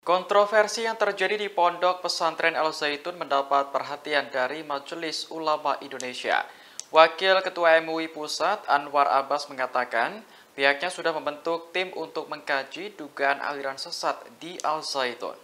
Kontroversi yang terjadi di Pondok Pesantren Al Zaitun mendapat perhatian dari Majelis Ulama Indonesia. Wakil Ketua MUI Pusat Anwar Abbas mengatakan, pihaknya sudah membentuk tim untuk mengkaji dugaan aliran sesat di Al Zaitun.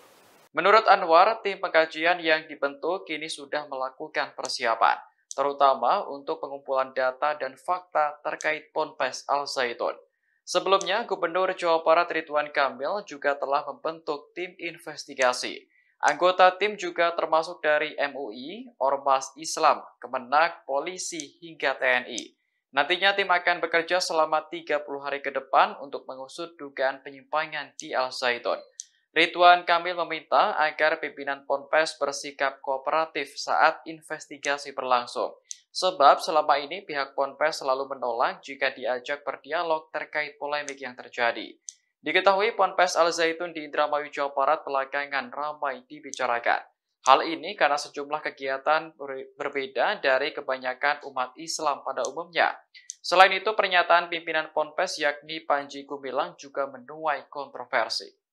Menurut Anwar, tim pengkajian yang dibentuk kini sudah melakukan persiapan, terutama untuk pengumpulan data dan fakta terkait Ponpes Al Zaitun. Sebelumnya, Gubernur Jawa Barat Ridwan Kamil juga telah membentuk tim investigasi. Anggota tim juga termasuk dari MUI, Ormas Islam, Kemenak, Polisi, hingga TNI. Nantinya tim akan bekerja selama 30 hari ke depan untuk mengusut dugaan penyimpangan di Al-Zaitun. Ridwan Kamil meminta agar pimpinan Ponpes bersikap kooperatif saat investigasi berlangsung. Sebab selama ini pihak Ponpes selalu menolak jika diajak berdialog terkait polemik yang terjadi. Diketahui Ponpes Al-Zaitun di Indramayu Jawa Barat belakangan ramai dibicarakan. Hal ini karena sejumlah kegiatan berbeda dari kebanyakan umat Islam pada umumnya. Selain itu, pernyataan pimpinan Ponpes yakni Panji Gumilang juga menuai kontroversi.